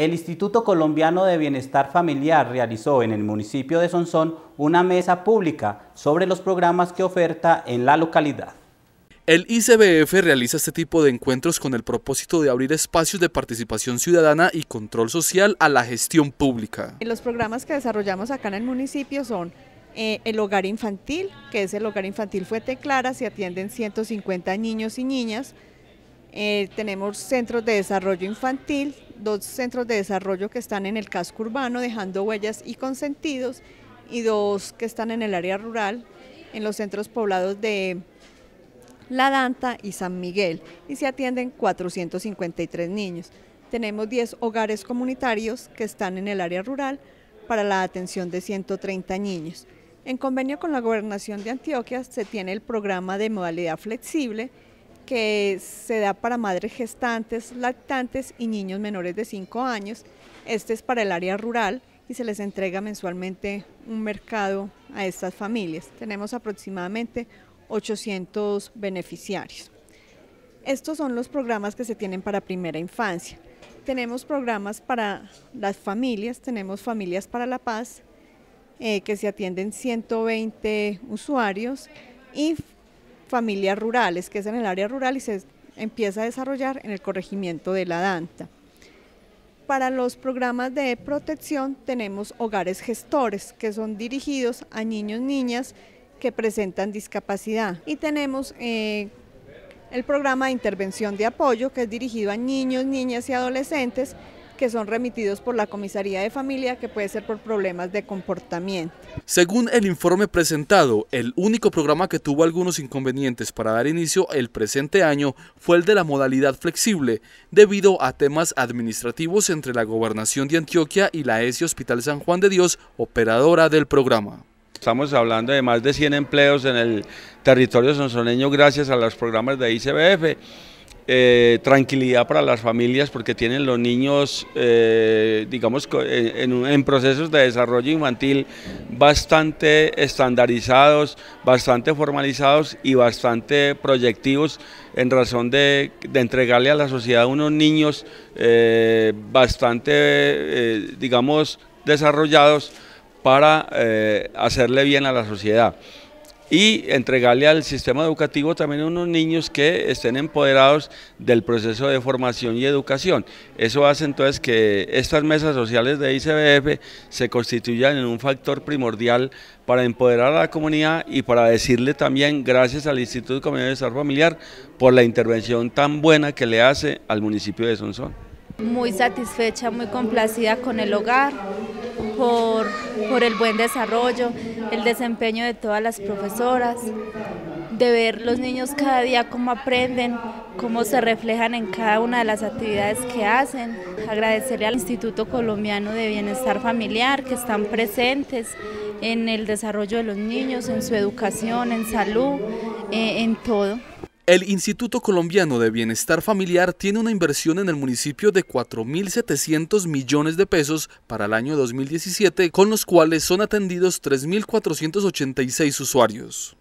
El Instituto Colombiano de Bienestar Familiar realizó en el municipio de Sonsón una mesa pública sobre los programas que oferta en la localidad. El ICBF realiza este tipo de encuentros con el propósito de abrir espacios de participación ciudadana y control social a la gestión pública. Los programas que desarrollamos acá en el municipio son eh, el hogar infantil, que es el hogar infantil Fuente Clara, se atienden 150 niños y niñas, eh, tenemos centros de desarrollo infantil, dos centros de desarrollo que están en el casco urbano dejando huellas y consentidos y dos que están en el área rural, en los centros poblados de La Danta y San Miguel y se atienden 453 niños. Tenemos 10 hogares comunitarios que están en el área rural para la atención de 130 niños. En convenio con la Gobernación de Antioquia se tiene el programa de modalidad flexible que se da para madres gestantes, lactantes y niños menores de 5 años. Este es para el área rural y se les entrega mensualmente un mercado a estas familias. Tenemos aproximadamente 800 beneficiarios. Estos son los programas que se tienen para primera infancia. Tenemos programas para las familias, tenemos familias para la paz, eh, que se atienden 120 usuarios y familias rurales, que es en el área rural y se empieza a desarrollar en el corregimiento de la Danta. Para los programas de protección tenemos hogares gestores, que son dirigidos a niños, niñas que presentan discapacidad. Y tenemos eh, el programa de intervención de apoyo, que es dirigido a niños, niñas y adolescentes que son remitidos por la comisaría de familia, que puede ser por problemas de comportamiento. Según el informe presentado, el único programa que tuvo algunos inconvenientes para dar inicio el presente año fue el de la modalidad flexible, debido a temas administrativos entre la Gobernación de Antioquia y la ESI Hospital San Juan de Dios, operadora del programa. Estamos hablando de más de 100 empleos en el territorio sonsoneño gracias a los programas de ICBF eh, tranquilidad para las familias porque tienen los niños, eh, digamos, eh, en, procesos de desarrollo infantil bastante estandarizados, bastante formalizados y bastante proyectivos en razón de, entregarle a la sociedad unos niños bastante, digamos, desarrollados para hacerle bien a la sociedad y entregarle al sistema educativo también unos niños que estén empoderados del proceso de formación y educación. Eso hace entonces que estas mesas sociales de ICBF se constituyan en un factor primordial para empoderar a la comunidad y para decirle también gracias al Instituto Comunidad de salud Familiar por la intervención tan buena que le hace al municipio de Sonsón. Muy satisfecha, muy complacida con el hogar, por, el buen desarrollo, el desempeño de todas las profesoras, de ver los niños cada día cómo aprenden, cómo se reflejan en cada una de las actividades que hacen. Agradecerle al Instituto Colombiano de Bienestar Familiar que están presentes en el desarrollo de los niños, en su educación, en salud, eh, en todo. El Instituto Colombiano de Bienestar Familiar tiene una inversión en el municipio de 4.700 millones de pesos para el año 2017, con los cuales son atendidos 3.486 usuarios.